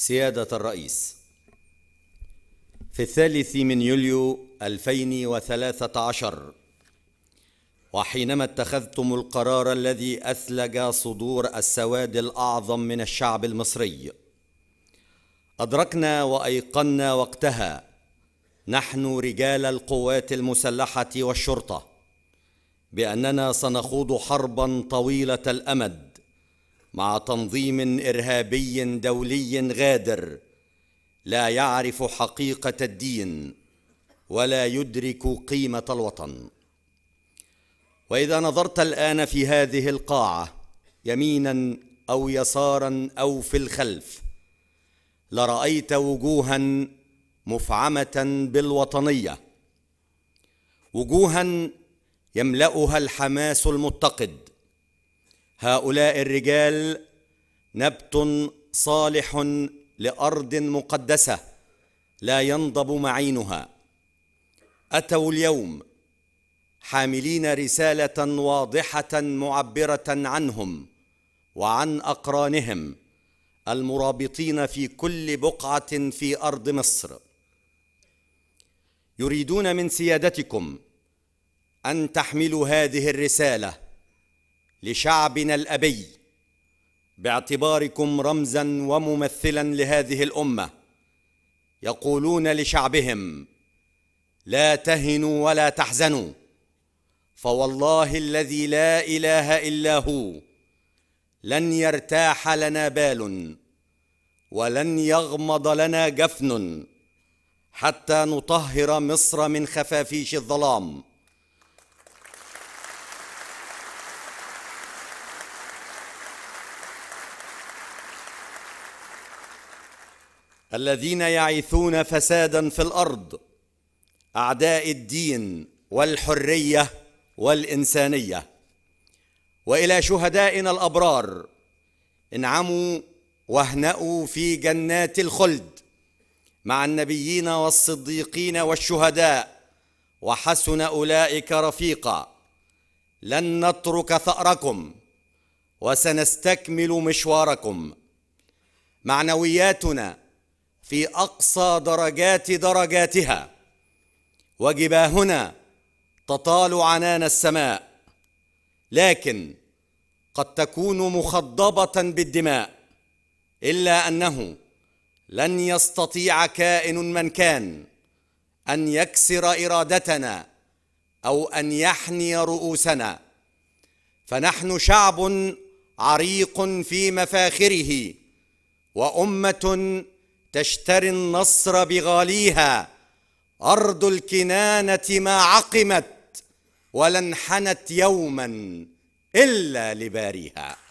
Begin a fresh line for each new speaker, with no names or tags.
سيادة الرئيس في الثالث من يوليو 2013 وحينما اتخذتم القرار الذي أثلج صدور السواد الأعظم من الشعب المصري أدركنا وأيقنا وقتها نحن رجال القوات المسلحة والشرطة بأننا سنخوض حربا طويلة الأمد مع تنظيم ارهابي دولي غادر لا يعرف حقيقه الدين ولا يدرك قيمه الوطن واذا نظرت الان في هذه القاعه يمينا او يسارا او في الخلف لرايت وجوها مفعمه بالوطنيه وجوها يملاها الحماس المتقد هؤلاء الرجال نبت صالح لارض مقدسه لا ينضب معينها اتوا اليوم حاملين رساله واضحه معبره عنهم وعن اقرانهم المرابطين في كل بقعه في ارض مصر يريدون من سيادتكم ان تحملوا هذه الرساله لشعبنا الابي باعتباركم رمزا وممثلا لهذه الامه يقولون لشعبهم لا تهنوا ولا تحزنوا فوالله الذي لا اله الا هو لن يرتاح لنا بال ولن يغمض لنا جفن حتى نطهر مصر من خفافيش الظلام الذين يعيثون فسادا في الارض اعداء الدين والحريه والانسانيه والى شهدائنا الابرار انعموا واهنأوا في جنات الخلد مع النبيين والصديقين والشهداء وحسن اولئك رفيقا لن نترك ثاركم وسنستكمل مشواركم معنوياتنا في اقصى درجات درجاتها وجباهنا تطال عنان السماء لكن قد تكون مخضبه بالدماء الا انه لن يستطيع كائن من كان ان يكسر ارادتنا او ان يحني رؤوسنا فنحن شعب عريق في مفاخره وامه تشتري النصر بغاليها ارض الكنانه ما عقمت ولا انحنت يوما الا لباريها